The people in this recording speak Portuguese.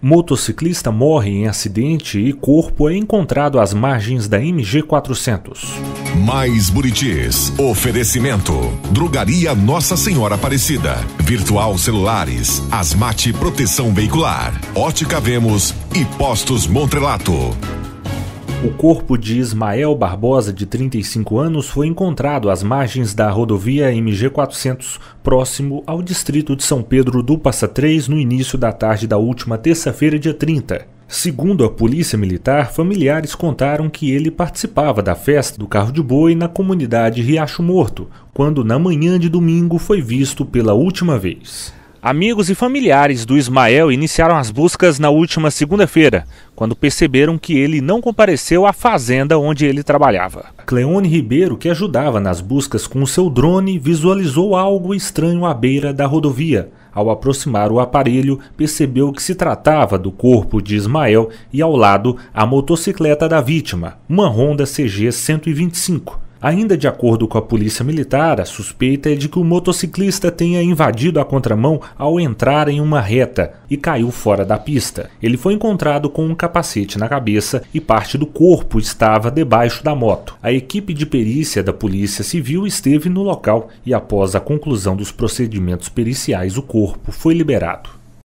Motociclista morre em acidente e corpo é encontrado às margens da MG 400. Mais Buritis. Oferecimento. Drogaria Nossa Senhora Aparecida. Virtual Celulares. Asmate Proteção Veicular. Ótica Vemos e Postos Montrelato. O corpo de Ismael Barbosa, de 35 anos, foi encontrado às margens da rodovia MG400, próximo ao distrito de São Pedro do Passa Três, no início da tarde da última terça-feira, dia 30. Segundo a polícia militar, familiares contaram que ele participava da festa do carro de boi na comunidade Riacho Morto, quando na manhã de domingo foi visto pela última vez. Amigos e familiares do Ismael iniciaram as buscas na última segunda-feira, quando perceberam que ele não compareceu à fazenda onde ele trabalhava. Cleone Ribeiro, que ajudava nas buscas com seu drone, visualizou algo estranho à beira da rodovia. Ao aproximar o aparelho, percebeu que se tratava do corpo de Ismael e, ao lado, a motocicleta da vítima, uma Honda CG 125. Ainda de acordo com a polícia militar, a suspeita é de que o motociclista tenha invadido a contramão ao entrar em uma reta e caiu fora da pista. Ele foi encontrado com um capacete na cabeça e parte do corpo estava debaixo da moto. A equipe de perícia da Polícia Civil esteve no local e, após a conclusão dos procedimentos periciais, o corpo foi liberado.